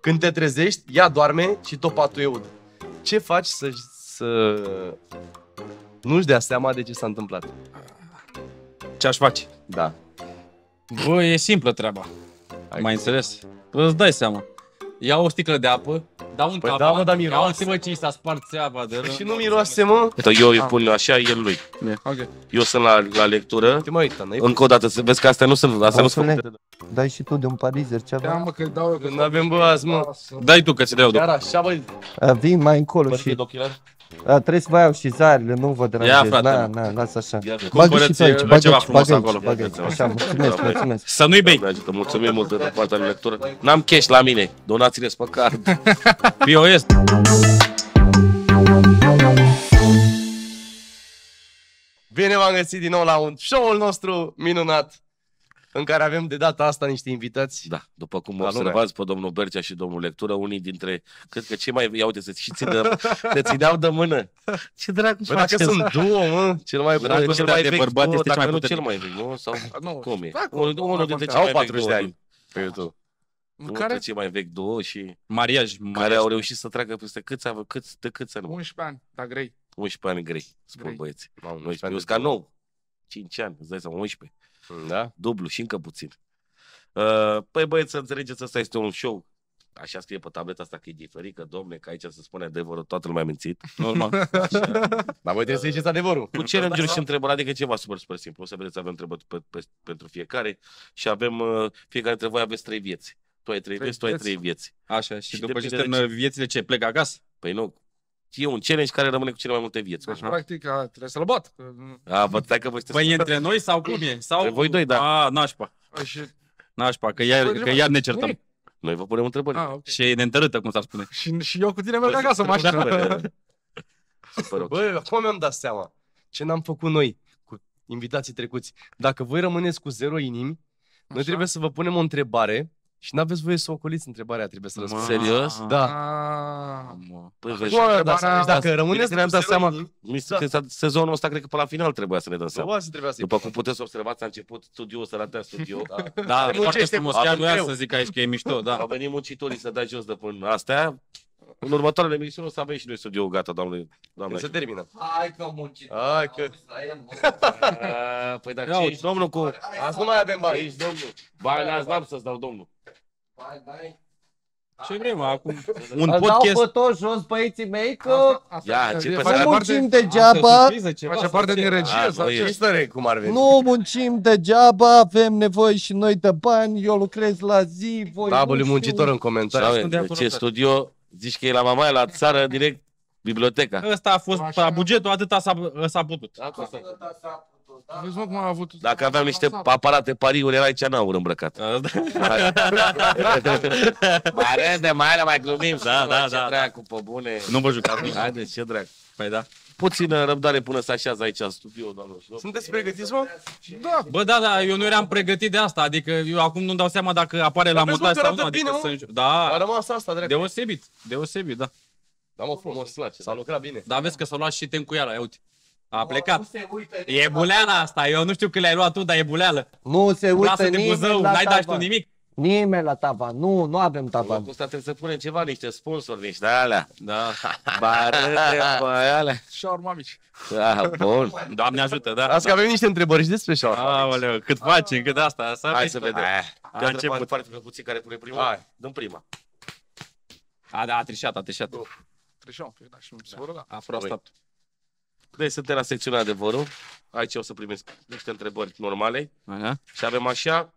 Când te trezești, ea doarme și tot patul e ud. Ce faci să, să nu-și dea seama de ce s-a întâmplat? Ce aș face? Da. Bă, e simplă treaba. Ai Mai înțeles? Îți dai seama. Ia o sticlă de apă, da un păi cap, da, mă, dar da, miroase. Ia ce i s-a spart țeava de rând. Și nu miroase, mă? Uite, eu îi pun așa, el lui. Okay. Eu sunt la, la lectură. Te mai n-ai Încă o dată, să vezi că astea nu sunt, astea nu sunt Dai și tu de un parizer ceva. Da, mă, că dau eu. Că nu avem azi, mă. Dai tu că ți dau. Chiar așa, băi. Vin mai încolo și... de da, trebuie să mai iau și zarele, nu vă deranjez. Ia, frate, na, mă. na, lasă așa. bagă și pe aici, bagă aici, bagă aici, Bagă aici, așa, mulțumesc, mulțumesc. Să nu-i bei. Ajută, mulțumim mult de partea de lectură. N-am cash la mine, donați-ne pe card. POS. Bine v-am găsit din nou la un show-ul nostru minunat în care avem de data asta niște invitați. Da, după cum observați pe domnul Bercea și domnul Lectură, unii dintre, cred că cei mai, ia uite, să și țină, ne țineau de mână. Ce dracu Bă, păi dacă faceți? sunt două, mă, cel mai, drag, cel, mai vechi, de bărbat este cel mai puternic. cel mai vechi, nu? Sau, ah, nu, cum e? Unul, unul dintre cei mai 40 de ani pe YouTube. Nu care... cei mai vechi două și... Mariaj, mariaj. Care au reușit să treacă peste câți, avă, câți, de câți ani? 11 ani, dar grei. 11 ani grei, spun grei. băieți. Mamă, 11 ca nou. 5 ani, îți dai seama, 11. Da? Dublu și încă puțin. Uh, păi băieți, să înțelegeți, asta este un show. Așa scrie pe tableta asta că e diferit, că domne, că aici se spune adevărul, toată lumea a mințit. Normal. Așa. Dar voi trebuie să ieșiți adevărul. Cu challenge și întrebări, adică ceva super, super simplu. O să vedeți, avem întrebări pe, pe, pentru fiecare și avem, uh, fiecare dintre voi aveți trei vieți. Tu ai trei, trei vieți, tu ai trei vieți. Așa, și, și după ce termină viețile ce, plec acasă? Păi nu, e un challenge care rămâne cu cele mai multe vieți. Deci, practic, a, trebuie să-l bat. A, bă, că voi Băi, între noi sau cum e? Sau... Între voi doi, da. A, nașpa. Păi și... Nașpa, că iar, păi, că iar ne certăm. Noi vă punem întrebări. A, ah, okay. Și ne întărâtă, cum s-ar spune. Și, și eu cu tine merg acasă, mașină. Păi, da, bă, acum mi-am dat seama ce n-am făcut noi cu invitații trecuți. Dacă voi rămâneți cu zero inimi, Așa. noi trebuie să vă punem o întrebare și n-aveți voie să ocoliți întrebarea, trebuie să răspundeți. Serios? Ah. Da. Păi, vezi, da, da, dacă rămâneți ne-am dat seama, mi se, da. sezonul ăsta cred că pe la final trebuia să ne dăm seama. să să După cum puteți observați, a început studioul să ratea studio. Da, da foarte frumos, chiar voiam să zic aici că e mișto, da. Au venit muncitorii să dai jos de până astea, în următoarele emisiuni o să avem și noi studio gata, doamne. doamne să termină. Hai că am muncit. Hai că... Păi dacă ce ești domnul cu... Azi nu mai avem bani. Ești domnul. Bani azi n-am să-ți dau domnul. Bani, bani. Ce vrei, mă, acum? Un Îl podcast... dau pe toți jos, băieții mei, că... Asta, asta, Ia, ce pe nu muncim degeaba. Face parte din regie sau ce stare, cum ar veni? Nu muncim degeaba, avem nevoie și noi de bani, eu lucrez la zi, voi... Da, muncitor în comentarii. Ce studio Zici că e la mamaia, la țară, direct biblioteca. Ăsta a fost la bugetul, atâta s-a, s-a putut. Da, atâta Vezi, mă, cum a avut... Dacă aveam niște aparate pariuri, era aici n-aur îmbrăcat. Da, da. mai de mai mai glumim. Da, da, da. Cu pe bune. Nu mă jucam. Haide, ce drag. Păi da. Puțină răbdare până să așează aici în studio, doamnă. Sunteți pregătiți, mă? Da. Bă, da, da, eu nu eram pregătit de asta. Adică eu acum nu-mi dau seama dacă apare la mutat sau nu. Adică bine, să... Da. A rămas asta, drept. Deosebit, deosebit, da. Da, mă, frumos, place. S-a lucrat bine. Da, vezi că s-a luat și cu ea, uite. A plecat. E buleala asta, eu nu știu că le-ai luat tu, dar e buleală. Nu se uită Lasă de buzău, n-ai dat tu nimic. Nimeni la tavan. Nu, nu avem tavan. Acum trebuie să punem ceva, niște sponsori, niște alea. Da. Barete, alea. Șaurma mamici. Da, bun. Doamne ajută, da. Asta că avem niște întrebări și despre șaurma. Aoleu, cât facem, cât asta. asta Hai să vedem. De a început. Foarte pe puțin care pune prima. Hai. Dăm prima. A, da, a trișat, a trișat. 38, păi da, și nu da. Aproape. Deci suntem la secțiunea adevărul. Aici o să primesc niște întrebări normale. Aha. Și avem așa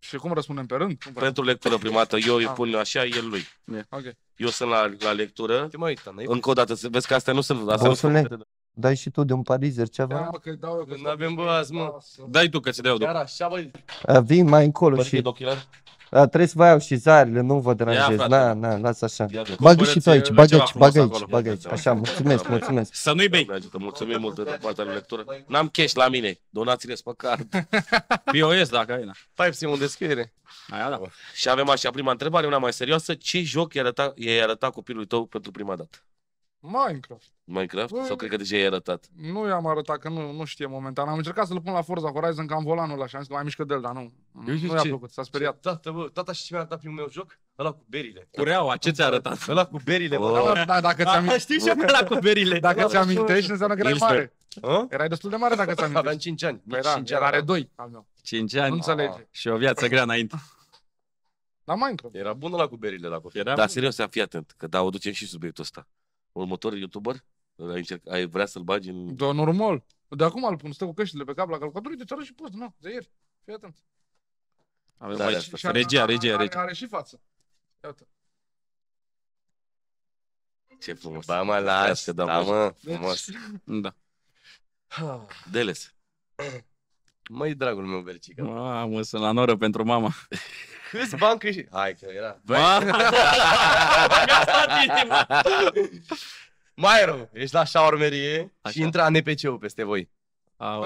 și cum răspundem pe rând? Cum Pentru lectură primată, eu îi ah. pun așa, el lui. Okay. Eu sunt la, la lectură. Te mai uită, Încă o dată, vezi că astea nu sunt... Astea nu ne... Dai și tu de un parizer ceva? Da, mă, că dau eu. Că n-avem băaz, mă. Dai tu că ți dau eu. Chiar așa, băi. Vin mai încolo și... A, trebuie să vă iau și zarele, nu vă deranjez. na, na, lasă așa. Bagă și tu aici, bagă aici, bagă aici, bagă aici. Așa, mulțumesc, mulțumesc. Să nu-i bei. Mulțumim mult de partea de lectură. N-am cash la mine, donațiile pe card. POS dacă ai, na. Pai, simul în descriere. Aia, da. Și avem așa prima întrebare, una mai serioasă. Ce joc i-ai arătat i copilului tău pentru prima dată? Minecraft. Minecraft? Bă, Sau cred că deja i-ai arătat? Nu i-am arătat, că nu, nu știe momentan. Am încercat să-l pun la Forza Horizon, că am volanul așa, am zis că mai mișcă de el, dar nu. Eu nu i-a plăcut, s-a speriat. Ce? Tata, bă, tata și mi-a arătat primul meu joc? Ăla cu berile. Cureaua, ce ți-a arătat? Ăla cu berile, bă. Oh. Da, da, dacă ți-am... Știi ce eu ăla cu berile. Dacă ți-amintești, am înseamnă că erai mare. A? Erai destul de mare dacă ți-amintești. am Aveam 5 ani. Păi da, 5 ani, are 2 5 ani. Nu înțelege. Și o viață grea înainte. La Minecraft. Era bun la cu berile la copii. Era da, serios, fii atent, că da, o ducem și subiectul ăsta. Următor YouTuber? Ai, încerc, ai vrea să-l bagi în... Da, normal. De acum îl pun, stă cu căștile pe cap la calculator, uite, ți și post, nu, de ieri. Fii atent. Avem da, da Și regia, regia, regia. Are, are și față. Iată. Ce frumos. Ba mă, lasă, da, mă, deci- frumos. Da. Deles. Măi, dragul meu, Bercica. Mamă, sunt la noră pentru mama. Câți bani câștigi? Hai că era. Băi. rău, ești la șaormerie și intră npc ul peste voi. A,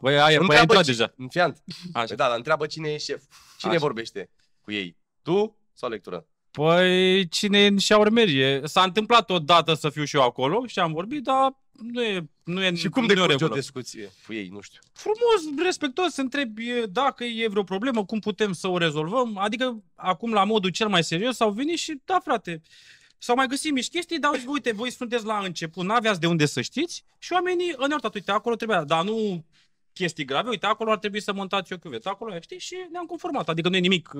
păi aia, păi ai ci... deja. În fiant. Așa. da, dar întreabă cine e șef. Cine vorbește cu ei? Tu sau lectură? Păi cine în șaurmerie? S-a întâmplat odată să fiu și eu acolo și am vorbit, dar nu e, nu e Și cum de o discuție cu ei, nu știu. Frumos, respectos, întrebi dacă e vreo problemă, cum putem să o rezolvăm. Adică acum la modul cel mai serios au venit și da frate, s-au mai găsit mici chestii, dar uite, voi sunteți la început, n-aveați de unde să știți și oamenii, în altă, uite, acolo trebuia, dar nu chestii grave, uite, acolo ar trebui să montați o cuvetă, acolo, știi, și ne-am conformat. Adică nu e nimic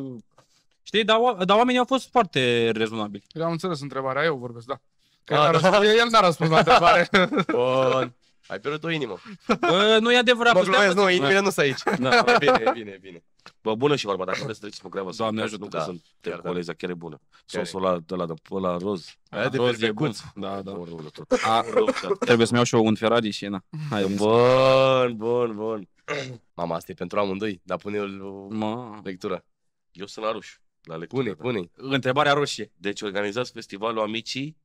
Știi? Dar, dar oamenii au fost foarte rezonabili. Eu am înțeles întrebarea, eu vorbesc, da. Ah. Că a, da. Răspuns, el n-a răspuns la întrebare. Bun. Ai pierdut o inimă. Bă, nu e adevărat. Mă glumesc, nu, inimile nu sunt aici. Da. bine, bine, bine. Bă, bună și vorba, dacă vreți să treceți cu grevă. Doamne ajută da, să te chiar colezi, chiar e bună. Sosul ăla, ăla de la roz. Aia de roz e bun. Da, da. A, trebuie să-mi iau și eu un Ferrari și na. Hai, bun, bun, bun. Mama, asta e pentru amândoi, dar pune-l lectură. Eu sunt la ruși. La lectura, da. pune, pune. Întrebarea roșie. Deci organizați festivalul Amicii.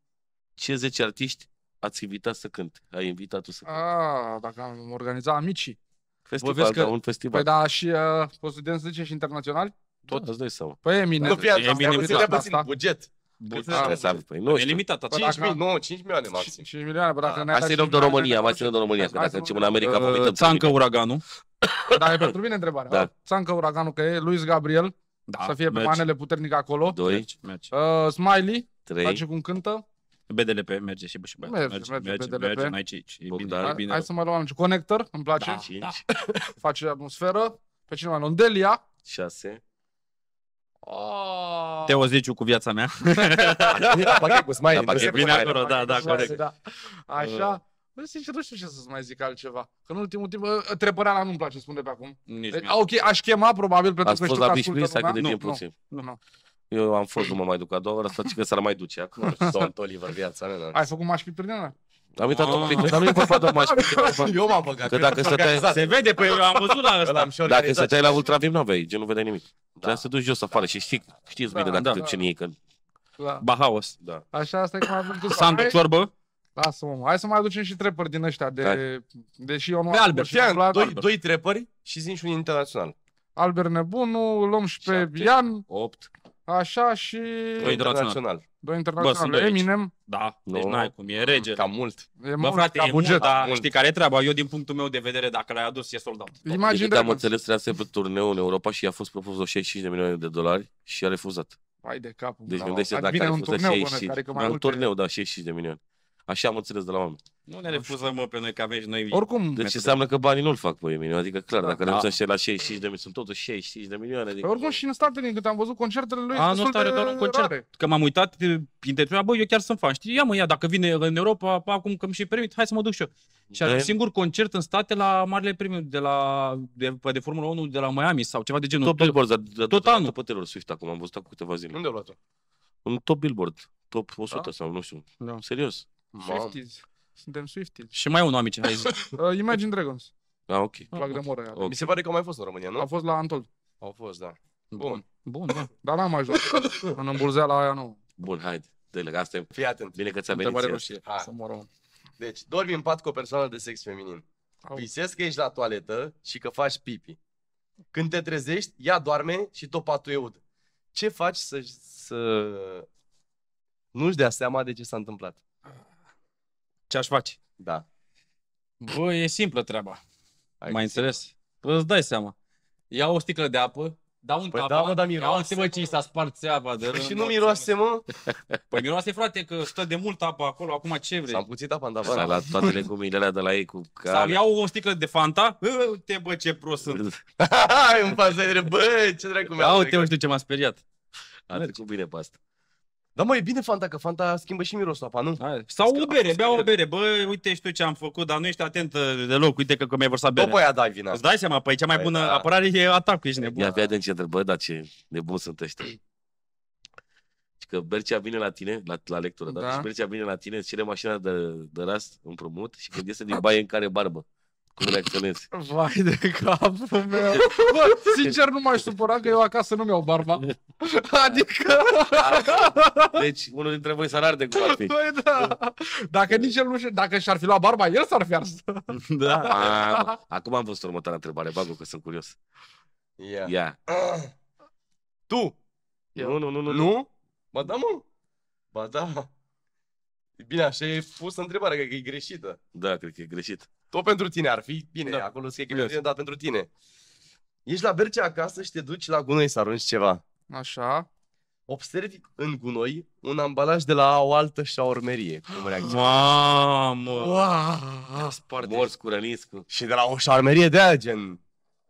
Ce 10 artiști ați invitat să cânt? Ai invitat tu să cânt. Ah, dacă am organizat Amicii. Festival, Bă, vezi da, că, da, un festival. Păi da, și uh, studenți zice și internaționali? Tot da, îți dai seama. Păi Emine. Nu, fie asta, asta, puțin, asta. buget. E păi, limitat, 5 păi milioane, 5 milioane maxim. 5 milioane, bă, dacă ne Hai să-i de România, mai ținem de România, că dacă începem în America, vom uh, uităm. Țancă uraganul. Dar e pentru mine întrebarea. Da. Țancă uraganul, că e Luis Gabriel, da, să fie pe merge. manele puternic acolo. Doi. Merge, merge. Uh, Smiley, Trei. Face cum cântă. BDLP merge și și merge, merge, merge, merge, BDLP. merge, merge, aici, e bine, dar, e bine. Hai să mai luăm aici. Connector, îmi place. Da, da. Face atmosferă. Pe cine mai luăm? Delia. 6. Oh. Ah. Te o zici cu viața mea. da, smiley. Da, pachet, bine acolo, da, da, corect. Da. Așa. Bă, păi, sincer, nu știu ce să ți mai zic altceva. Că în ultimul timp, ă, ă, la nu-mi place, spune pe acum. Nici deci, ok, aș chema probabil pentru Ați că fost la Bișprisa cât de timp puțin. Nu, nu. Eu am fost, nu mă mai duc a doua oră, să că s-ar mai duce acum. Sunt Oliver, viața mea. Ai făcut maș piturnea? Am uitat o clipă, ah. dar nu e vorba de maș Eu m-am băgat. Că dacă stăteai... Se vede, pe păi, eu am văzut la ăsta. Dacă stăteai la ultravim, nu aveai, gen nu vedeai nimic. Da. Trebuia să duci jos afară și știi, știți bine da, dacă da. te ce că... Da. Bahaos. Da. Așa, asta e cum a văzut. Sandu ciorbă. Lasă-mă, hai să mai aducem și trepări din ăștia, de, deși eu nu Pe Albert, și Fian, doi, doi trepări și zici un internațional. Albert Nebunu, luăm și pe Șapte, Ian, opt. așa și... Doi internațional. Doi internațional. Bă, Eminem. aici. Eminem, Da, deci Nu. n-ai cum, e rege. Cam mult. e Bă, mult frate, ca e buget. mult, mult. Da. știi care e treaba? Eu, din punctul meu de vedere, dacă l-ai adus, e soldat. Imagine deci, am înțeles, trebuia să pe turneu în Europa și i-a fost propus 65 de milioane de dolari și a refuzat. Hai de capul. Deci da, dacă ar fi fost Un turneu, da, 65 de milioane. Așa am înțeles de la oameni. Nu ne refuzăm, mă, pe noi că avem și noi... Oricum... Deci înseamnă că banii nu-l fac pe mine. adică clar, da, dacă da. renunțăm și la 65 de milioane, sunt totuși 65 de milioane. Adică... Păi oricum și în Statele când am văzut concertele lui, nu ăsta are doar un concert, rare. că m-am uitat, interviu, bă, eu chiar sunt fan, știi, ia mă, ia, dacă vine în Europa, acum că mi și permit, hai să mă duc și eu. Și are da. singur concert în state la marile premiu de la de, de Formula 1 de la Miami sau ceva de genul. Top Billboard, tot, tot, anul. Pe Swift acum, am văzut acum câteva zile. Unde a luat-o? Un top Billboard, top 100 da? sau nu știu. Da. Serios. Swifties. Suntem Swifties. Și mai un om ce zis. Uh, Imagine Dragons. Da, ok. Plac de moră. Okay. Mi se pare că au mai fost în România, nu? A fost la Antol. Au fost, da. Bun. Bun, da. Dar n-am mai ajuns. în la aia nu. Bun, haide. Dă-le, asta e. Fii atent. Bine că ți-a venit. Întrebare roșie. Să mă rog. Deci, dormi în pat cu o persoană de sex feminin. Au. Visezi că ești la toaletă și că faci pipi. Când te trezești, ea doarme și tot patul e ud. Ce faci să, să nu-și dea seama de ce s-a întâmplat? ce aș face. Da. Bă, e simplă treaba. Ai Mai înțeles? Bă, îți dai seama. Iau o sticlă de apă, dau un păi tapa, da, mă, dar miroase, iau mă, ce s-a spart țeava de păi și nu miroase, mă? Păi miroase, frate, că stă de mult apă acolo, acum ce vrei? S-a puțit apa în tavan. S-a luat toate legumile alea de la ei cu care... Sau iau o sticlă de Fanta, ă, uite, bă, ce prost sunt. Hai, în fața de bă, ce dracu mi-a Uite, uite ce m-a speriat. A trecut bine pe asta. Da, mă, e bine Fanta, că Fanta schimbă și mirosul apa, nu? Hai. Sau o bere, bea o bere. Bă, uite și tu ce am făcut, dar nu ești atent uh, deloc. Uite că, că mi-ai vărsat bere. După aia dai vina. Îți dai seama, păi cea mai păi bună da. apărare e atacul, ești nebun. Ia pe adânci ce bă, dar ce nebun sunt ăștia. Și că Bercea vine la tine, la, la lectură, da? da? Și Bercea vine la tine, îți cere mașina de, de rast, împrumut, și când iese din baie în care barbă cum îl Vai de capul meu. Bă, sincer nu m-aș supăra că eu acasă nu-mi iau barba. Adică... Deci, unul dintre voi s-ar arde cu ar Băi, da. Dacă nici el nu și... Dacă și-ar fi luat barba, el s-ar fi ars. Da. A, acum am văzut următoarea întrebare, bagul, că sunt curios. Ia. Yeah. Yeah. Tu? Eu? Nu, nu, nu, nu. Nu? Ba da, mă. Ba da. Bine, așa e pusă întrebarea, cred că e greșită. Da, cred că e greșit tot pentru tine ar fi, bine, da. acolo se echipează, yes. dar pentru tine. Ești la berce acasă și te duci la gunoi să arunci ceva. Așa. Observi în gunoi un ambalaj de la o altă șaormerie. Cum reacționezi? Mamă! Wow! Morți cu răniscu. Și de la o șaormerie de aia, gen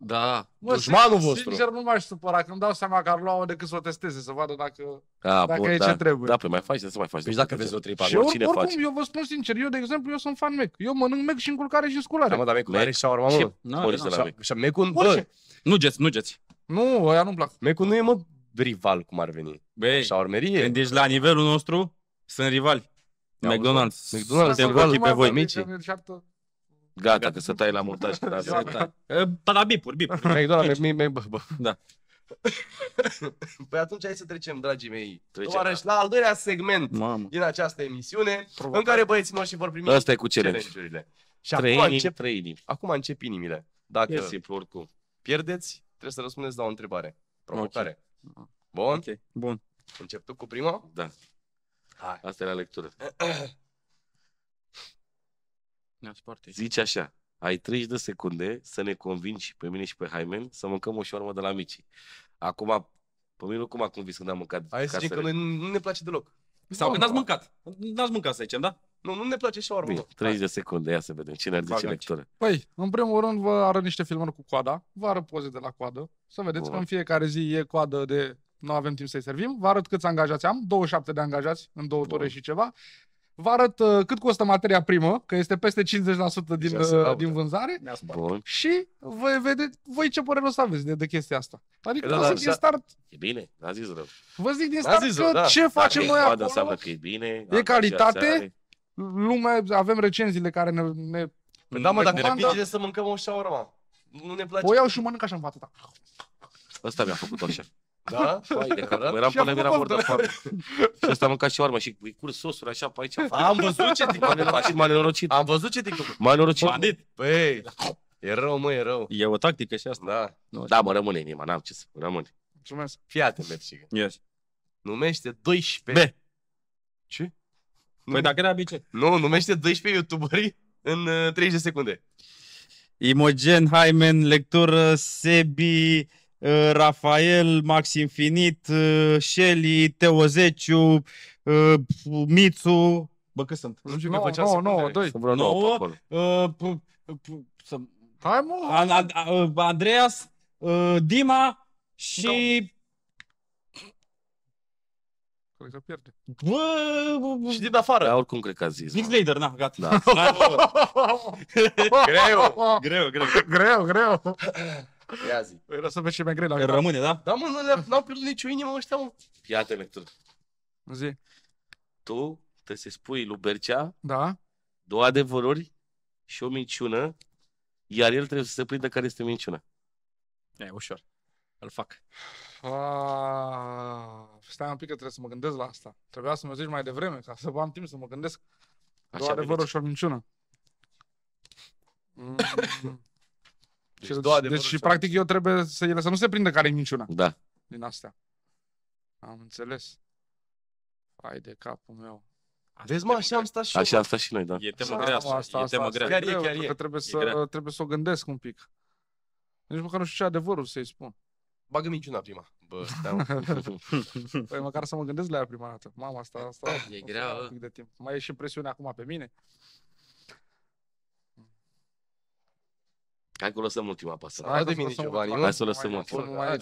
da. Mă, Dușmanul sincer, vostru. Sincer, nu m-aș supăra, că dau seama că ar lua decât să o testeze, să vadă dacă, A, dacă bun, e da, ce trebuie. Da, păi mai faci, să mai faci. Deci dacă vezi o trei patru, cine oricum, faci? eu vă spun sincer, eu, de exemplu, eu sunt fan mec. Eu mănânc mec și înculcare și sculare. Da, mă, dar Mac are și urmă, mă. Nu, și mecul, bă. Nu geți, nu geți. Nu, nu-mi plac. Mecul nu e, mă, rival cum ar veni. Băi, șaurmerie. Când ești la nivelul nostru, sunt rivali. McDonald's. McDonald's. Suntem pe voi, mici. Gata, Gata, că să tai la montaj. Da, da. da, bipuri, bipuri. McDonald's, mi, mi, bă, bă. Da. Păi atunci hai să trecem, dragii mei, trecem, tovarăși, da. la al doilea segment Mamă. din această emisiune, Provocat. în care băieții noștri vor primi Asta e cu challenge-urile. Și trei acum, încep, trei inimi. acum încep inimile. Dacă e simplu, oricum. pierdeți, trebuie să răspundeți la o întrebare. Provocare. Okay. Bun? Okay. Bun. Încep tu cu prima? Da. Hai. Asta e la lectură. Da, Zice așa, ai 30 de secunde să ne convingi pe mine și pe Haimen să mâncăm o șoarmă de la mici. Acum, pe mine nu cum a convins când am mâncat Hai să zicem că noi nu ne place deloc. Sau că n-ați mâncat. N-ați mâncat, să zicem, da? Nu, nu ne place și oarmă. 30 de secunde, ia să vedem cine ar zice lectură. Păi, în primul rând vă arăt niște filmări cu coada, vă arăt poze de la coadă, să vedeți că în fiecare zi e coadă de nu avem timp să-i servim. Vă arăt câți angajați am, 27 de angajați în două ore și ceva. Vă arăt uh, cât costă materia primă, că este peste 50% din, uh, din vânzare. Bun. Și voi vede, voi ce părere o să aveți de, de chestia asta. Adică da, vă da, zic da, din start... E bine, a zis rău. Vă zic din start zis, că da, ce facem noi acolo înseamnă că e, bine, e calitate, lumea, avem recenziile care ne... ne păi da, mă, dacă ne repede să mâncăm o șaurma. Nu ne place. O iau și mănânc așa în fața ta. Ăsta mi-a făcut-o șef. Da? Fai, de cărat. eram până era mort de fapt. Și ăsta a mâncat și oarmă și cu curs sosuri așa pe aici. Am văzut ce TikTok. Și m-a nenorocit. Am văzut ce TikTok. M-a nenorocit. Bandit. Păi, e rău, mă, e rău. E o tactică și asta. Da, da mă, rămâne inima, n-am ce să spun, rămâne. Mulțumesc. Fii atent, mersi. Yes. Numește 12. B. Ce? Păi dacă era bice. Nu, numește 12 youtuberi în 30 uh, de secunde. Imogen, Haimen, lectură, Sebi, Eh, Rafael, Max Infinit, eh, Shelly, Zeciu, eh, Mitsu. Bă, cât sunt? Nu știu, no, făcea nu, nu, doi. Sunt vreo nouă, Hai, mă! Andreas, Dima și... Cred că pierde. Bă, și din afară. Da, oricum cred că a zis. Nick Slater, na, gata. Da. greu, greu, greu. Greu, greu. Ia zi. Păi era să vezi ce mai greu. La Rămâne, da? Da, mă, nu le, n-au pierdut nicio inimă ăștia, mă. Iată lectură. Zi. Tu trebuie să spui lui Bercea da. două adevăruri și o minciună, iar el trebuie să se prindă care este minciuna. E ușor. Îl fac. Ah, stai un pic că trebuie să mă gândesc la asta. Trebuia să mă zici mai devreme, ca să am timp să mă gândesc. Așa, două adevăruri și o minciună. Mm-hmm. Deci, deci, deci și deci practic eu trebuie să ele să nu se prindă care minciuna. Da. Din astea. Am înțeles. Hai de capul meu. Vezi, mă, așa am stat și Așa am stat și noi, da. E temă grea asta, asta, e temă grea. Chiar e, chiar e. Trebuie, să, trebuie să o gândesc un pic. Nici măcar nu știu ce adevărul să-i spun. Bagă minciuna prima. Bă, păi măcar să mă gândesc la ea prima dată. Mama, asta, asta. E grea. de timp. Mai e și presiunea acum pe mine. Hai că o lăsăm ultima pasă. Hai de mine, Giovanni. Hai să o lăsăm ultima.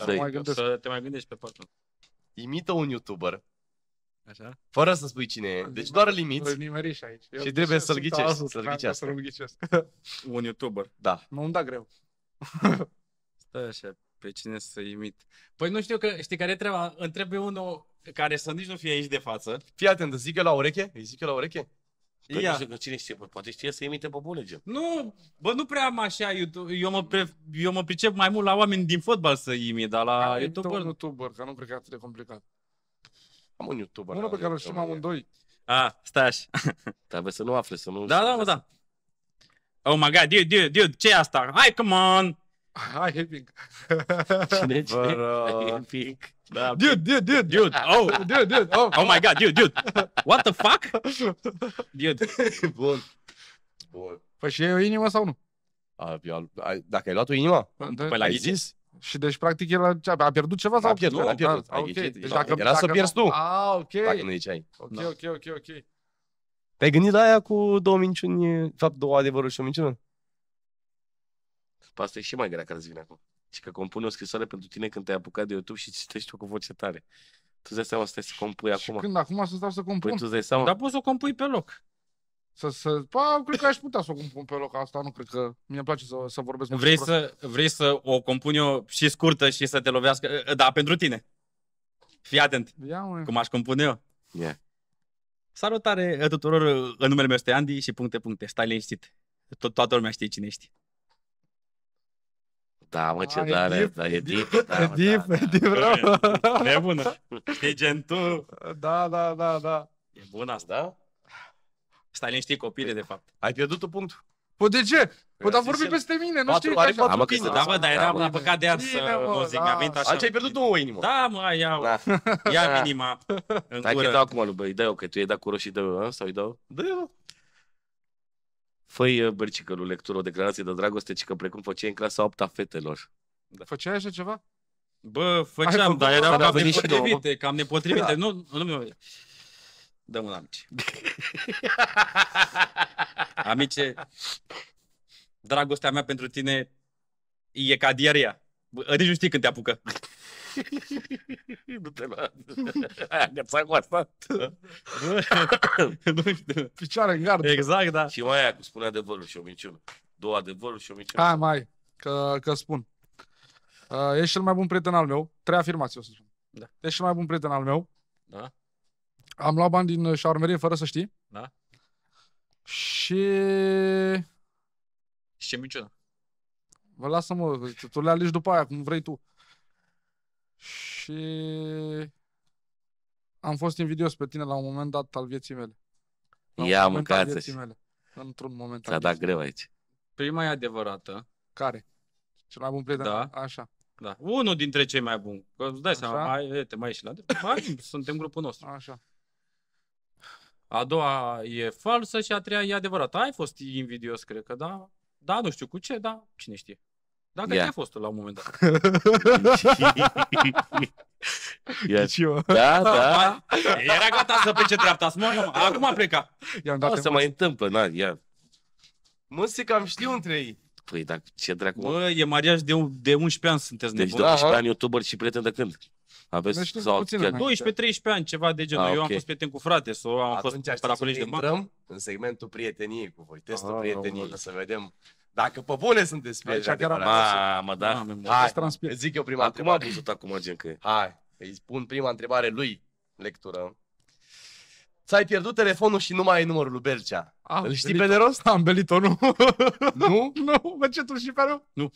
Să te mai gândești pe patru. Imită un YouTuber. Așa? Fără să spui cine e. Deci doar imiți. Îl nimeriși aici. Eu și trebuie să-l ghicești. Să-l ghicești. Un YouTuber. Da. Mă am da greu. Stai așa, pe cine să imit. Păi nu știu că, știi care e treaba? Întrebe unul care să nici nu fie aici de față. Fii atent, zic eu la ureche? Îi zic eu la ureche? Păi Ia. Că cine știe, poate știe să imite pe bune, gen. Nu, bă, nu prea am așa YouTube. Eu mă, pre... eu mă pricep mai mult la oameni din fotbal să imit, dar la da, YouTuber... Un YouTuber, că nu cred că e atât de complicat. Am un YouTuber. Unul pe care îl știm amândoi. A, ah, stai așa. Trebuie să nu afle, să nu... Da, da, da. Oh my god, dude, dude, dude, ce asta? Hai, come on! Hai, Epic. Cine, cine? Epic. Da, dude, dude, dude, dude. Oh, dude, dude. Oh, oh my god, dude, dude. What the fuck? Dude. Bun. Bun. Păi și e o inimă sau nu? A, eu, a, dacă ai luat o inimă? Păi, păi da, păi l-ai zis? Și deci, practic, el a, a pierdut ceva? Sau a pierdut, nu? a pierdut. A, da, a, okay. deci, dacă, era dacă să pierzi tu, a, ok. dacă nu ziceai. Ok, da. ok, ok, ok. Te-ai gândit la aia cu două minciuni, fapt, două adevăruri și o minciună? Pe asta e și mai grea care îți vine acum. Și că compune o scrisoare pentru tine când te-ai apucat de YouTube și citești-o cu voce tare. Tu îți dai seama să stai să compui și acum. când acum să stau să compun? Păi tu îți seama. Dar poți să o compui pe loc. Să, să, pa, cred că aș putea să o compun pe loc asta, nu cred că mi-e place să, să vorbesc. Vrei să, vrei să o compun eu și scurtă și să te lovească, da, pentru tine. Fii atent, Ia, cum aș compune eu. Yeah. Salutare tuturor, în numele meu este Andy și puncte, puncte, stai liniștit. Tot, toată lumea știe cine ești. Da, mă, ce tare, da, e deep, da, mă, deep, da, deep, da, E da. bună. E gen tu. Da, da, da, da. E bună asta? Da. Stai liniștit copile, de fapt. Ai pierdut un punct. Păi de ce? Păi dar păi, vorbi peste mine, nu știu că așa. Am da, mă, dar era la da, păcat de azi să nu zic, mi-a venit așa. Aici ai pierdut două inimă. Da, mă, iau, ia minima în gură. Hai că dau acum lui, băi, dă-o, că tu i-ai dat cu roșii, dă-o, sau i dau? Dă-o. Făi, uh, bărcică, lui lectură, o declarație de dragoste, ci că precum făceai în clasa 8 a fetelor. Da. Făceai așa ceva? Bă, făceam, dar erau cam nepotrivite, cam nepotrivite. Da. Nu, nu mi Dă un amici. Amice, dragostea mea pentru tine e ca diaria. Nici adică nu știi când te apucă. Nu te la... Aia găța cu asta. nu știu. Picioare în gard. Exact, da. Și mai aia cu spune adevărul și o minciună. Două adevărul și o minciună. Hai mai, că, că spun. Uh, ești cel mai bun prieten al meu. Trei afirmații o să spun. Da. Ești cel mai bun prieten al meu. Da. Am luat bani din șarmerie fără să știi. Da. Și... Și ce minciună? Vă lasă mă, tu le alegi după aia, cum vrei tu și am fost invidios pe tine la un moment dat al vieții mele. La Ia, mâncați Într-un moment. S-a dat greu aici. Prima e adevărată. Care? Cel mai bun prieten? Da. Așa. Da. Unul dintre cei mai buni. Că îți dai Așa. seama, mai, te mai ieși la Mai suntem grupul nostru. Așa. A doua e falsă și a treia e adevărată. Ai fost invidios, cred că, da? Da, nu știu cu ce, da? cine știe. Da, că yeah. a fost la un moment dat. Yes. Da, da, Era gata să plece dreapta, smogă, acum a plecat. I-am da, dat o să mai întâmplă, na, ia. Mă, se cam știu între ei. Păi, dar ce dracu? Bă, e mariaj de, de 11 ani sunteți nebun. deci, de Deci 12 ani youtuber și prieten de când? Aveți deci, sau chiar... 12-13 ani, ceva de genul. Ah, okay. Eu am fost prieten cu frate sau am Atunci fost la colegi de Intrăm în segmentul prieteniei cu voi, testul ah, prieteniei, să vedem dacă pe bune sunt despre Aici chiar Mamă, da. Mamă, Hai, zic eu prima Acum întrebare. a văzut acum, gen că... Hai, îi spun prima întrebare lui, lectură. Ți-ai pierdut telefonul și nu mai ai numărul lui Belcea. Ah, Îl știi pe de rost? Am belit-o, nu. Nu? nu, bă, ce tu și pe nu? Nu.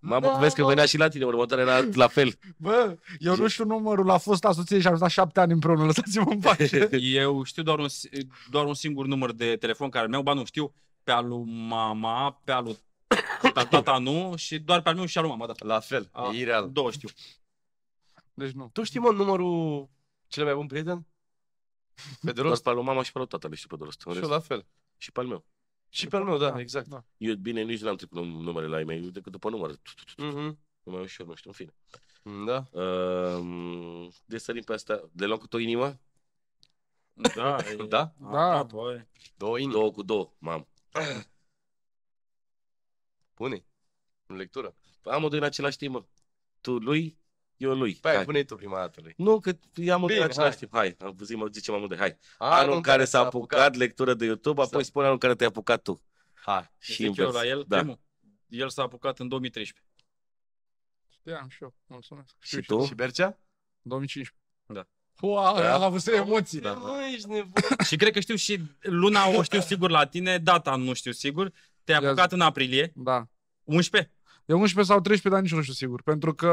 Mamă, da, vezi că venea și la tine, următoare era la fel. Bă, eu nu știu numărul, a fost soție și am stat șapte ani împreună, lăsați-mă în pace. eu știu doar un, doar un singur număr de telefon care meu, ba nu știu, pe alu mama, pe alu tata, nu și doar pe al meu și al mama, da. La fel, A, e ireal. Două știu. Deci nu. Tu știi, mă, numărul cel mai bun prieten? Pe de rost? Doar pe alu mama și pe alu tata le știu pe de rost. Și la fel. Și pe al meu. Și pe al meu, da, da exact. Da. Eu, bine, nici n-am trecut numele la e-mail decât după număr. Mm-hmm. Mai ușor, nu știu, în fine. Mm, da. Uh, de sărim pe asta. De luăm cu tot inima? Da, da? da? Da, da, Două inimi. Două cu două, mamă. Pune. În lectură. Păi doi în același timp, mă. Tu lui, eu lui. Păi, hai. pune tu prima dată lui. Nu, că i-am în același timp. Hai, văzut, mă zice mai mult de hai. Anul, anul în care s-a apucat, apucat lectură de YouTube, apoi spune anul în care te-ai apucat tu. Hai. Și eu la el, da. primul. El s-a apucat în 2013. Știam și eu, mulțumesc. Și, și tu? Și Bercea? 2015. Da. Wow, da. am avut emoții. Da. da. ești și cred că știu și luna o știu sigur la tine, data nu știu sigur. Te-ai apucat în aprilie. Da. 11? E 11 sau 13, dar nici nu știu sigur. Pentru că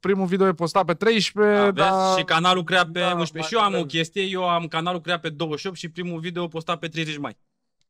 primul video e postat pe 13, da, dar... Și canalul crea pe da, 11. Și eu am o chestie, eu am canalul crea pe 28 și primul video postat pe 30 mai.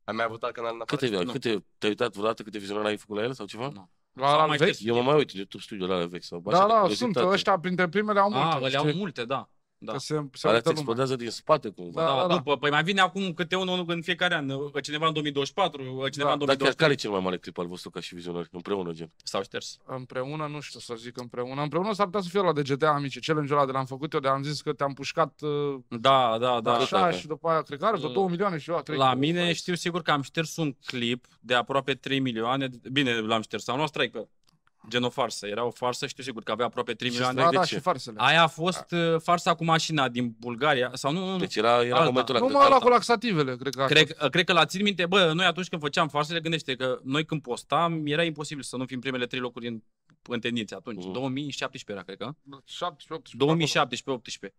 Ai mai avut alt canal în afară? Câte, câte, te-ai uitat vreodată câte vizionare ai făcut la el sau ceva? Nu. La, la vechi? Eu mă mai uit YouTube studio la vechi. Sau da, da, sunt. Ăștia printre primele au ah, multe. Ah, le au multe, da. Da. Că se, se Alea explodează din spate cumva. Da, da, da. După, păi mai vine acum câte unul în fiecare an. Ă, cineva în 2024, ă, cineva da, în 2023. Dar care e cel mai mare clip al vostru ca și vizionar? Împreună, gen? S-au șters. Împreună, nu știu să zic împreună. Împreună s-ar putea să fie la de GTA, amici. Challenge ăla de l-am făcut eu, de am zis că te-am pușcat ă, da, da, da, așa da, da. și după aia, cred că are vreo 2 milioane și eu 3 La mine știu sigur că am șters un clip de aproape 3 milioane. Bine, l-am șters, am luat strike gen o farsă. Era o farsă, știu sigur, că avea aproape 3 milioane de da, ce. și farsele. Aia a fost a. Uh, farsa cu mașina din Bulgaria, sau nu? nu, nu. Deci era, era alta. momentul ăla. Numai la cu laxativele, cred că. Cred, cred că la țin minte, bă, noi atunci când făceam farsele, gândește că noi când postam, era imposibil să nu fim primele trei locuri în, în tendințe atunci. Mm. Uh. 2017 era, cred că. 17, 18, 2017, 18.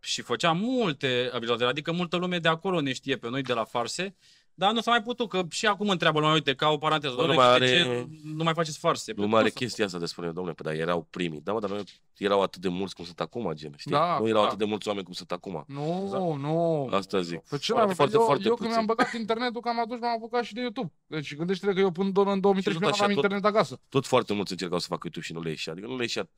Și făceam multe, adică multă lume de acolo ne știe pe noi de la farse dar nu s-a mai putut, că și acum întreabă lumea, uite, ca o paranteză, nu, mai are... ce nu mai faceți farse? Nu mai are chestia asta de spune, domnule, păi, dar erau primii. Da, mă, dar erau atât de mulți cum sunt acum, gen, știi? Da, nu erau da. atât de mulți oameni cum sunt acum. Nu, da. nu. Asta zic. Păi ce foarte, foarte, eu, foarte eu când mi-am băgat internetul, am adus, m-am apucat și de YouTube. Deci gândește-te că eu până în 2013 nu aveam internet acasă. Tot foarte mulți încercau să facă YouTube și nu le ieșea. Adică nu le ieșea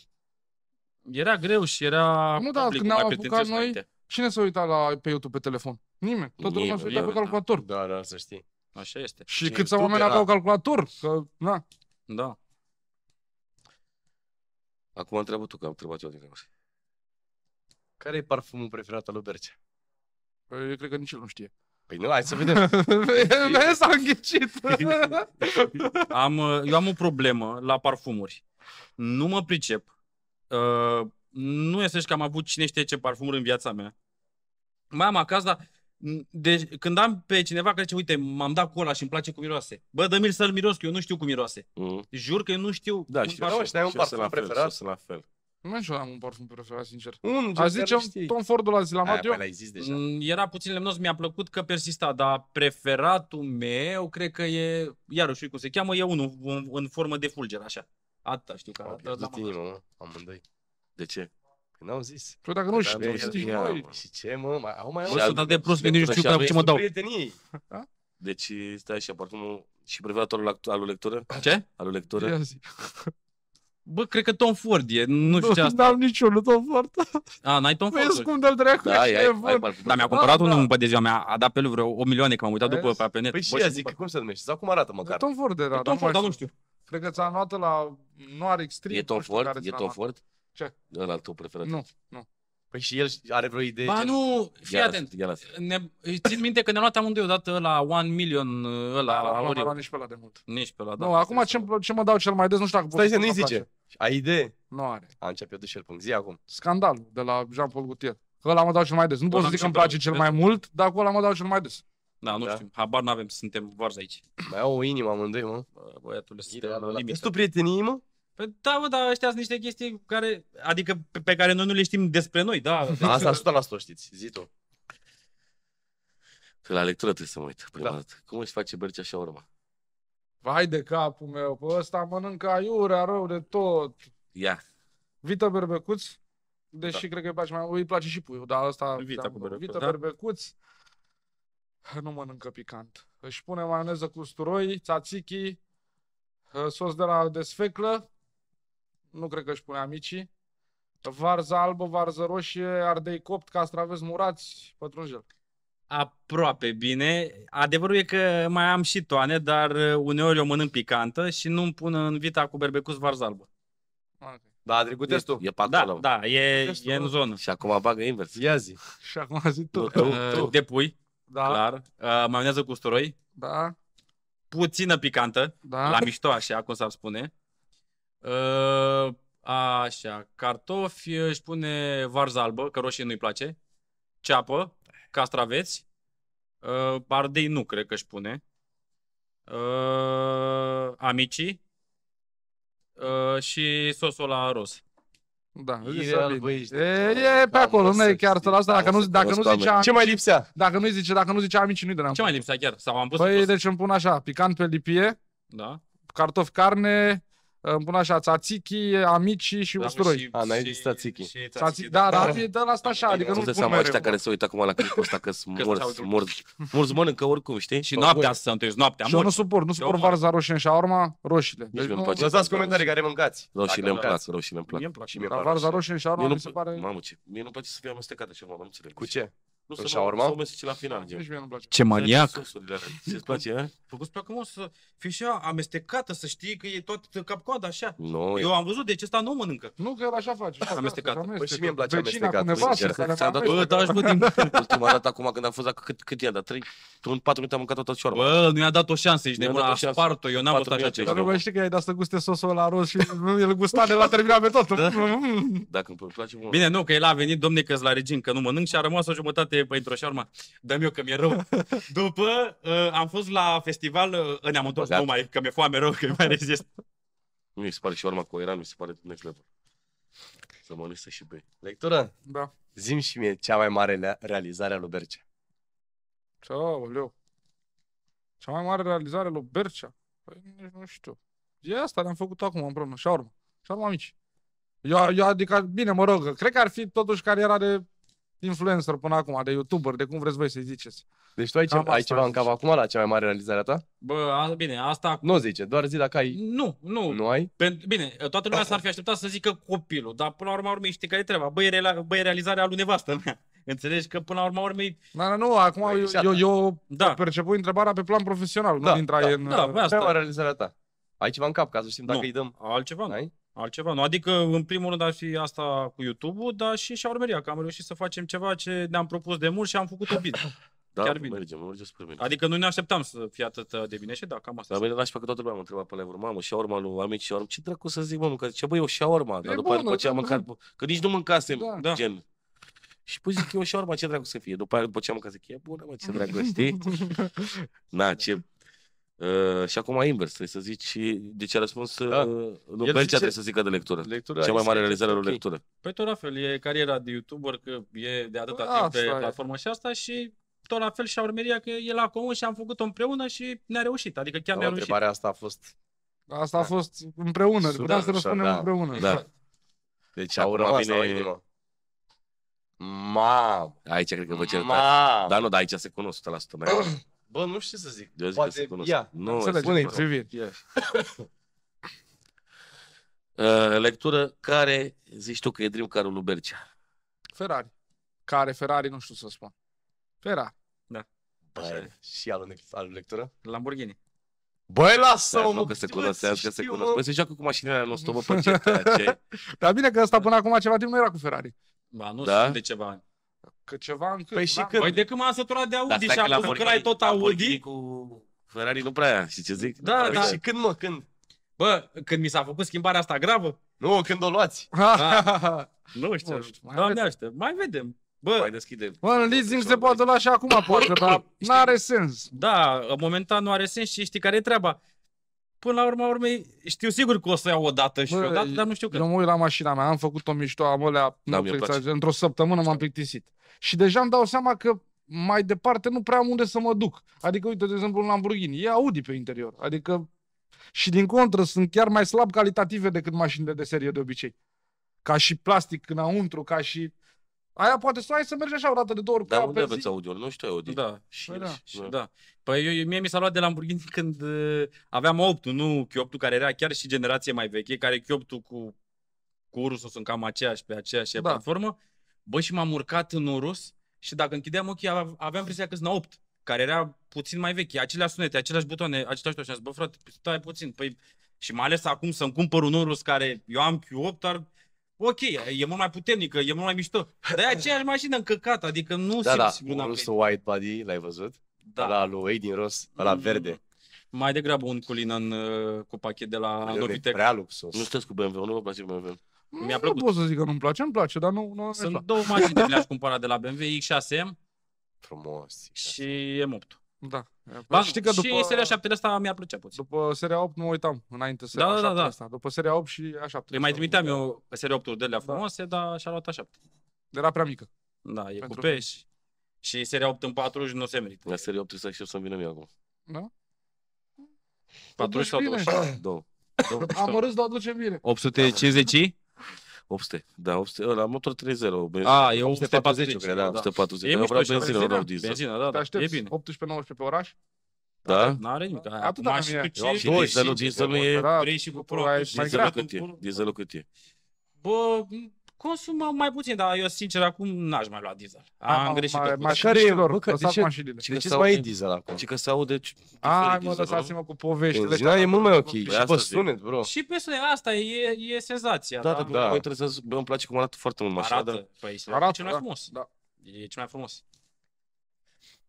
era greu și era... Nu, da, când ne-am apucat noi, cine se uita la, pe YouTube pe telefon? Nimeni. Toată lumea se uită pe calculator. Da, da, să știi. Așa este. Și, și câți oameni aveau calculator? Că, na. Da. Acum întreabă tu, că am întrebat eu din reuși. Care e parfumul preferat al lui Berce? Păi, eu cred că nici el nu știe. Păi nu, hai să vedem. Vezi, s-a am, eu am o problemă la parfumuri. Nu mă pricep. Uh, nu este că am avut cine știe ce parfumuri în viața mea. Mai am acasă, dar deci când am pe cineva care zice, uite, m-am dat cola și îmi place cu miroase. Bă, dă-mi să-l miros, că eu nu știu cum miroase. Mm. Jur că eu nu știu. Da, un știu, parfum. Și, ai un parfum preferat? Fel, la fel. Nu știu am un parfum preferat, sincer. Un, mm, a zice un Tom Fordul azi la Madio. Păi, zis mm, Era puțin lemnos, mi-a plăcut că persista, dar preferatul meu, cred că e, iarăși cum se cheamă, e unul în, formă de fulger, așa. Atâta știu că arată. Am amândoi. De ce? n au zis. Păi dacă păi nu știu, știi noi. Și ce, mă, au mai auzit. Mă, atât de prost, că nici nu știu ce mă dau. Da? Deci stai așa, parfumul și privatul al lui lectură. Ce? Al lui lectură. Bă, cred că Tom Ford e, nu știu ce asta. N-am niciunul Tom Ford. A, n-ai Tom Ford? Vezi cum dă-l da, ai, ai, ai, mi-a da, cumpărat da. unul pe de ziua mea, a dat pe lui vreo 1 milioane că m-am uitat după pe net. Păi și ea zic, cum se numește? Sau cum arată măcar? Tom Ford era. Tom Ford, dar nu știu. Cred că ți-a luat la Noir Extreme. E Tom Ford? E Tom Ford? Ce? Ăla al tău preferat. Nu, nu. Păi și el are vreo idee? Ba ce... nu, fii ia atent. Ia ne, țin minte că ne-am luat amândoi odată la One Million, ăla, da, la la, nici pe ăla de mult. Nici pe ăla, da. Nu, acum ce, ce mă dau cel mai des, nu știu dacă... Stai să nu-i zice. Place. Ai idee? Nu are. A început și el cum zi acum. Scandal de la Jean-Paul Gaultier. Că ăla mă dau cel mai des. Nu pot să zic că îmi place cel mai mult, dar cu ăla mă dau cel mai des. Da, nu da. știu, habar n-avem, suntem varzi aici. Mai au o inimă amândoi, mă. Băiatul băiatule, la limită. tu prietenii, mă? Păi, da, bă, da, ăștia sunt niște chestii care, adică pe, pe care noi nu le știm despre noi, da. Deci- Asta 100% știți, zi tu. Pe păi, la lectură trebuie să mă uit prima da. dată. Cum își face bărcea și urma? Vai de capul meu, pe ăsta mănâncă aiurea rău de tot. Ia. Vita Berbecuț, deși da. cred că îi place mai mult, îi place și puiul, dar ăsta... Vita, da, cu berbecuț, Vita da? Berbecuț nu mănâncă picant. Își pune maioneză cu usturoi, tzatziki, ă, sos de la desfeclă, nu cred că își pune amicii. Varză albă, varză roșie, ardei copt, castraveți murați, pătrunjel. Aproape bine. Adevărul e că mai am și toane, dar uh, uneori o mănânc picantă și nu-mi pun în vita cu berbecuț varză albă. Da, Adri, trecut testul. E pe Da, da e, testul. e da, da, în zonă. Și acum bagă invers. Ia zi. Și acum zi tu. tu, tu. Uh, de pui, da. clar. Uh, maionează cu usturoi. Da. Puțină picantă, da. la mișto așa, cum s-ar spune. Ă, așa, cartofi, își pune varză albă, că roșie nu-i place, ceapă, castraveți, uh, ardei nu cred că își pune, uh, amicii uh, și sosul la roz. Da, Ideal, băi, e, e pe acolo, nu e chiar să las, dacă nu, dacă nu zicea Ce mai lipsea? Dacă nu zice, dacă nu zice amici, nu-i dădeam. Ce mai lipsea chiar? Sau am pus Păi, deci îmi pun așa, picant pe lipie, da. cartofi carne, Bună așa, tzatziki, amici și da, usturoi. Și, A, n-ai zis tzatziki. tzatziki da, da, da, la asta așa, adică nu ți pun seama mereu. ăștia care se uită acum la clipul ăsta că sunt morți, morți, morți mănâncă oricum, știi? Și noaptea să se întâlnești, noaptea morți. nu supor, nu supor varza roșie în șaorma, roșile. Deci Lăsați comentarii care mâncați. Roșile îmi plac, roșile îmi plac. Mie îmi plac. Și mie varza roșie în șaorma mi se pare... Mamă, ce, mie nu mi place să fie amestecată ceva, nu înțeleg. Cu ce? Nu să șaurma? Sau măsici la final, Nici deci mie nu place. Ce maniac! Ce-ți place, Făcut pe acum să fie și amestecată, să știi că e tot cap-coadă așa. Nu, Eu e... am văzut, de deci ăsta nu mănâncă. Nu, că el așa face. Amestecată. amestecată. Păi și mie îmi place amestecată. Vecina cu nevastă. Bă, da, și mă, din ultima dată acum când am fost, cât, cât i-a dat? 3, 4 minute am mâncat toată șoarba. Bă, nu i-a dat o șansă, ești nebun, a spart eu n-am văzut așa ceva. Dar mai da. știi că ai dat să guste sosul la roz și el gusta de la terminat pe tot. Da. Dacă îmi place mult. Bine, nu, că el a venit, domne, că la regin, că nu mănânc și a rămas o jumătate într-o șaurma. Dă-mi eu că mi-e rău. După uh, am fost la festival, uh, ne-am întors, nu mai, că mi-e foame rău, că mi mai rezist. Mi se pare și urma cu Iran, mi se pare de level. Să mănânci să și bei. Lectură? Da. Zim și mie cea mai mare realizare a lui Bercea. Ce, Aoleu. Cea mai mare realizare a lui Bercea? Păi nici nu știu. E asta, le-am făcut acum împreună, Și Șaurma mici. Eu, eu, adică, bine, mă rog, cred că ar fi totuși cariera de influencer până acum, de youtuber, de cum vreți voi să-i ziceți. Deci tu ai, ce, ai ceva în cap acum la cea mai mare realizare a ta? Bă, a, bine, asta... Nu zice, doar zi dacă ai... Nu, nu. Nu ai? Pentru, bine, toată lumea s-ar fi așteptat să zică copilul, dar până la urma urmei știi care e treaba. Bă, e, bă, e realizarea lui nevastă mea. Înțelegi că până la urma urmei... Da, nu, acum eu, eu, eu da. percepui întrebarea pe plan profesional, da, nu intra da, în... Da, bă, asta. realizarea ta. Ai ceva în cap ca să știm dacă nu. îi dăm... altceva Ai? altceva nu. Adică, în primul rând, ar fi asta cu YouTube-ul, dar și șaurmeria, că am reușit să facem ceva ce ne-am propus de mult și am făcut-o bine. Da, Chiar bine. mergem, mergem spre bine. Adică nu ne așteptam să fie atât de bine și da, cam asta. Dar mine n aș că toată lumea m-a întrebat pe live mamă, și urma lui amici, și ce dracu să zic, mă, că ce băi, eu și urma, dar după, bună, după ce am da, mâncat, da. că nici nu mâncasem, da. da. gen, și pui zic e o urma, ce dracu să fie, după aia, după ce am mâncat, zic, e bună, mă, ce dracu, știi? Na, ce Ă, și acum invers, trebuie să zici de ce a răspuns da. Ă, uh, lui Belcea, trebuie să zică de lectură. lectură Cea mai mare realizare okay. o lectură. Păi tot la fel, e cariera de YouTuber, că e de atâta a, păi timp pe e. platformă și asta și tot la fel și urmeria că e la comun și am făcut-o împreună și ne-a reușit. Adică chiar da, ne-a reușit. asta a fost... Asta da. a fost împreună, puteam da, să răspundem da. împreună. Da. Deci Aura acum vine... Mamă! Aici cred că vă certați. Dar nu, dar aici se cunosc 100% mai Bă, nu știu ce să zic. Eu zic Poate, că se cunosc. Ia, nu, spune-i, privit. Ia. uh, lectură care zici tu că e dreamcarul lui Bercea? Ferrari. Care Ferrari, nu știu să spun. Ferrari. Da. Bă, și alu, alu lectură? Lamborghini. Băi, lasă-mă, că se cunosească, se cunosc. Păi se joacă cu mașinile nu bă, pe ce Dar bine că ăsta până acum ceva timp nu era cu Ferrari. Ba, nu da? sunt de ceva ani. Că ceva în Păi și da. când? Păi de când m-am săturat de Audi și văzut că ai tot Audi... Cu Ferrari nu prea, și ce zic? Da, păi da. Și când mă, când? Bă, când mi s-a făcut schimbarea asta gravă? Nu, când o luați. Da. nu știu. Nu știu. Doamne Mai vedem. Bă, mai deschide. Bă, în leasing se poate lua și acum, poate, dar n-are sens. Da, momentan nu are sens și știi care e treaba până la urma urmei, știu sigur că o să iau o dată și o dată, dar nu știu că. Eu mă uit la mașina mea, am făcut o mișto amolea, da, într-o săptămână m-am plictisit. Și deja îmi dau seama că mai departe nu prea am unde să mă duc. Adică, uite, de exemplu, un Lamborghini, e Audi pe interior. Adică, și din contră, sunt chiar mai slab calitative decât mașinile de serie de obicei. Ca și plastic înăuntru, ca și Aia poate să ai să mergi așa o dată de două ori Dar unde aveți audio? Nu știu eu. Da. Și, păi da, și, da. da. Păi eu, mie mi s-a luat de Lamborghini când uh, aveam 8 nu q care era chiar și generație mai veche, care q cu, cu Urus sunt cam aceeași, pe aceeași da. platformă. Bă, și m-am urcat în Urus și dacă închideam ochii aveam presia că sunt 8 care era puțin mai vechi, aceleași sunete, aceleași butoane, aceleași tot. Și am zis, bă frate, stai puțin, păi și mai ales acum să-mi cumpăr un Urus care eu am Q8, dar ok, e mult mai puternică, e mult mai mișto. Dar e da. aceeași mașină încăcată, adică nu da, simți da, luna da, white body, l-ai văzut? Da. La lui din Ross, la mm. verde. Mai degrabă un Culinan uh, cu pachet de la Novitec. Prea luxos. Nu sunteți cu BMW, nu vă place BMW. Mi-a plăcut. Nu pot să zic că nu-mi place, îmi place, dar nu... nu Sunt două mașini pe le-aș cumpăra de la BMW, X6M Frumos. și M8. Da. Ba, știi că după, și seria 7 asta mi-ar plăcea puțin. După seria 8 mă uitam înainte să da, da, da, da. Asta. După seria 8 și a 7. Îi mai trimiteam eu pe seria 8 de la da. frumoase, da. dar și-a luat a 7. Era prea mică. Da, e Pentru... cu pești. Și seria 8 în 40 nu se merită. La seria 8 trebuie să aștept să mi vină mie acum. Da? 40 sau 20? 22? Am râs, dar aduce bine. 850? 800, da, 800, ăla, motor 30, benzină. A, e 840, eu cred, da, 840. eu vreau benzină, vreau diesel. Benzină, da, da, e bine. 18-19 pe oraș? Da? N-are nimic. Atât da, mine. 2, dar nu, dieselul e... 3 și cu pro. Dieselul cât e? Dieselul cât e? Bă, Consumau mai puțin, dar eu sincer acum n-aș mai lua diesel. Am Aha, greșit. Mai, mai care e lor? Că, de ce, mașinile. De ce mai e diesel acum? Ce că se aude Ce, Ai, mă, lăsați-mă cu poveștile. Păi, da, e mult mai ok. Păi, Și pe sunet, bro. Și pe sunet, asta e, e senzația. Da, da, da. Voi da. trebuie îmi place cum arată foarte mult mașina. Arată. Da. Păi, arată, arată, da. frumos. Da. E cel mai frumos.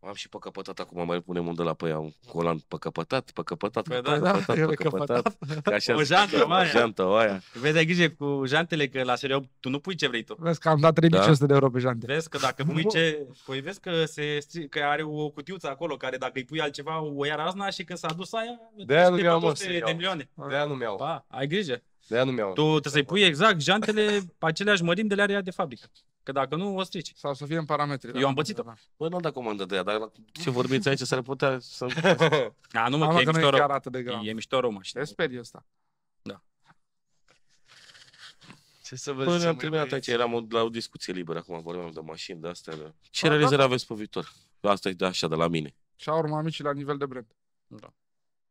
Am și păcăpătat acum, mai punem un de la păia un colan păcăpătat, păcăpătat, păi da, păcăpătat, da, păcăpătat, păcăpătat. Că o jantă, o jantă, o aia. Vezi, grijă cu jantele, că la serie 8 tu nu pui ce vrei tu. Vezi că am dat 3500 da? de euro pe jante. Vezi că dacă pui ce... Păi vezi că, se, că are o cutiuță acolo, care dacă îi pui altceva, o ia razna și când s-a dus aia... De aia nu mi-au, mă, de milioane. De aia nu mi-au. ai grijă de nu mi-au. Tu trebuie să-i pui exact jantele, aceleași mărimi de la are de fabrică. Că dacă nu, o strici. Sau să fie în parametri. Eu am da. pățit-o. Da. Bă, nu am dat comandă de ea, dar ce vorbiți aici s-ar putea să... A, nu mă, că, că e mișto rău. e E mișto rău, mă, știi. Te sperie asta. Da. Ce să vezi Până am terminat aici, eram la o discuție liberă, acum vorbim de mașini, de astea. De... Ce da, realizări da. aveți pe viitor? Asta e de așa, de la mine. Și a urma mici la nivel de brand. Da.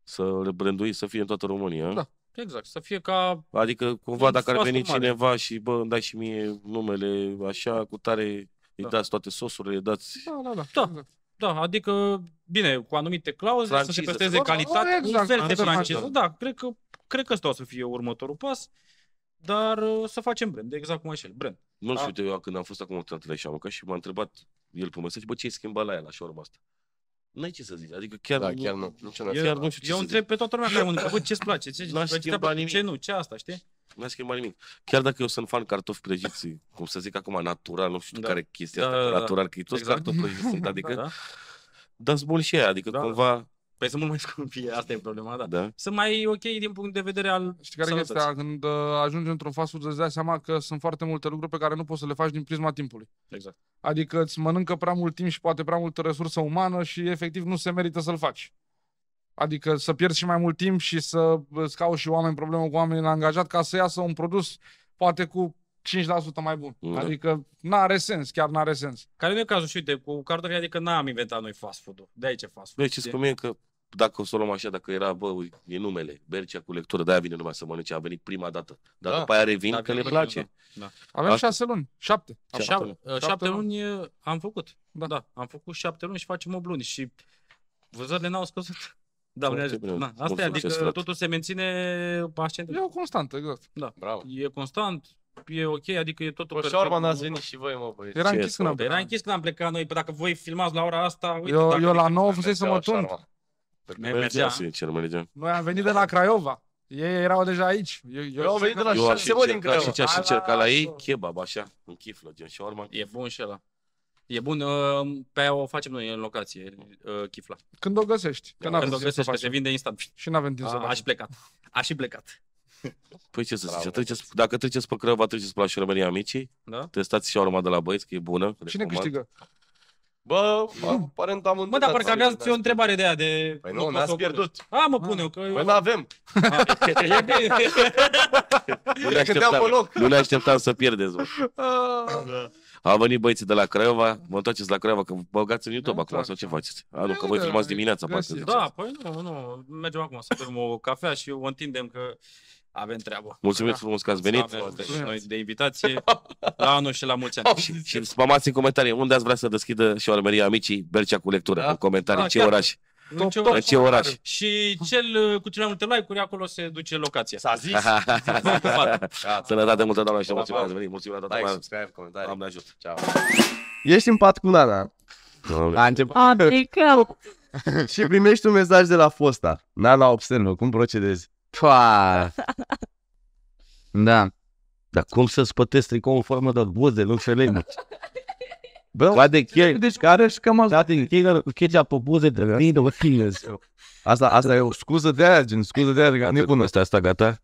Să le branduiți, să fie în toată România. Da. Exact, să fie ca... Adică cumva dacă ar veni mare. cineva și bă, îmi dai și mie numele așa, cu tare, da. îi dați toate sosurile, îi dați... Da, da, da. da. Da, adică, bine, cu anumite clauze, franciză. să se păstreze calitate, exact, un fel de franciză. Da, cred că, cred că ăsta o să fie următorul pas, dar uh, să facem brand, exact cum așa, brand. Nu da. știu, da? eu când am fost acum o dată la și m-a întrebat el pe mesaj, bă, ce-ai schimbat la el la șorba asta? N-ai ce să zici, adică chiar, da, chiar nu. Nici nu chiar nu știu ce eu întreb pe toată lumea care mă bă, ce-ți place, ce-ți place, ce, ce nu, ce asta, știi? n-a schimbat nimic. Chiar dacă eu sunt fan cartofi prăjiți, cum să zic acum, natural, nu știu da. care chestia da, asta, da, da. natural, că e toți exact. cartofi prăjiți sunt, adică, da, da. dar bun și aia, adică da, cumva, da. Păi sunt mult mai scumpie, asta e problema, da. da. Sunt mai ok din punct de vedere al Știi care este când uh, ajungi într un fast food, îți dai seama că sunt foarte multe lucruri pe care nu poți să le faci din prisma timpului. Exact. Adică îți mănâncă prea mult timp și poate prea multă resursă umană și efectiv nu se merită să-l faci. Adică să pierzi și mai mult timp și să scau uh, și oameni problemă cu oameni la angajat ca să iasă un produs poate cu 5% mai bun. Mm. Adică nu are sens, chiar nu are sens. Care nu e cazul și uite, cu cartofii, adică n-am inventat noi fast food-ul. De aici fast food. Deci, cum e că dacă o să o luăm așa, dacă era, bă, e numele, Bercea cu lectură, de-aia vine numai să mănânce, a venit prima dată. Dar da, după aia revin da, că le place. Da. da. Avem Asta... șase luni, șapte. Șapte, șapte, luni. șapte, luni. Uh, am făcut. Da. da. am făcut șapte luni și facem o luni și văzările n-au scăzut. Da, bine, bine. Da, asta e, adică frate. totul se menține ascendent. E o constantă, exact. Da. Bravo. E constant, e ok, adică e totul Bă, șaorma n-ați venit și voi, mă, băieți. Era închis când am plecat. Era închis când am plecat noi, dacă voi filmați la ora asta, uite, Eu, eu la 9 fusese să mă tund mergea. cel mergeam. Noi am venit de la Craiova. Ei erau deja aici. Eu, eu, eu am venit de la eu aș șase din Craiova. Și ce aș încerca la ei, kebab, așa, un chiflă, gen shawarma. E bun și ăla. E bun, uh, pe aia o facem noi în locație, uh, chifla. Când o găsești. Când o găsești, se vinde instant. Și n-avem timp să ah, facem. Aș plecat. Aș și plecat. Păi ce să zic, treceți, dacă treceți pe Craiova, treceți pe la șurmeria amicii, da? testați și urma de la băieți, că e bună. Cine câștigă? Bă, aparent am întâlnit. Mă, dar parcă aveați o întrebare de aia de... Păi nu, n ați pierdut. A, mă pune eu, că... Păi n-avem. E bine. nu ne așteptam să pierdeți, mă. Ah. Au venit băieții de la Craiova, mă întoarceți la Craiova, că băgați în YouTube da, acum, sau da. ce faceți? A, nu, că voi filmați dimineața, poate. Da, păi nu, nu, mergem acum să bem o cafea și o întindem, că avem treabă. Mulțumim da. frumos că ați venit. Noi de invitație la anul și la mulți ani. și, și spamați în comentarii unde ați vrea să deschidă și ormeria amicii Bercea cu lectură. Da? În comentarii, da, ce oraș. Top, top, în ce oraș? Și cel cu cel mai multe like-uri, acolo se duce locația. S-a zis. Sănătate multă, doamna, și mulțumim că ați venit. Mulțumim la toată lumea. Like, subscribe, comentarii. Doamne ajut. Ceau. Ești în pat cu Nana. A început. și primești un mesaj de la fosta. Nana, observă, cum procedezi? Não. Da. Dar cum să-ți pătesc tricou în formă de não Nu înțeleg. Bă, ca de chiar, deci é, și cam asta. din chiar, chiar pe buze de vină, mă tinez. Asta, asta e o scuză de aia, gen, scuză de aia, nebună asta, asta, gata?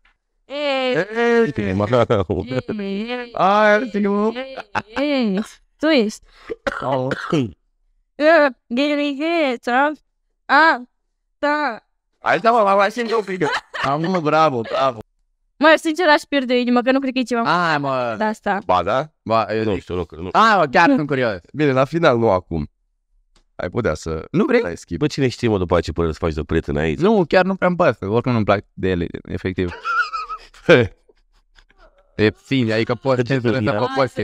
Tu ești. Gheligheța. A. Da. Hai să mă mai simt un pic. Am, bravo, bravo. Mă, sincer, aș pierde inima, că nu cred că e ceva Ah, mă. de asta. Ba da? Ba, eu nu știu, nu, nu. Hai, mă, chiar sunt curios. Bine, la final, nu acum. Ai putea să... Nu vrei? Ai schimb. Bă, cine știe, mă, după ce până să faci de prieten aici? Nu, chiar nu prea-mi pasă. Oricum nu-mi plac de ele, efectiv. e fin, adică poți ce să mă poți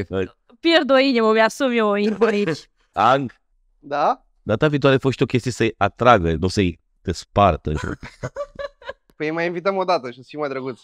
Pierd o inimă, mi-asum eu o inimă aici. Ang? Da? Data viitoare faci tu o chestie să-i atragă, nu să-i despartă. pe mai invitat o dată și o mai drăguț.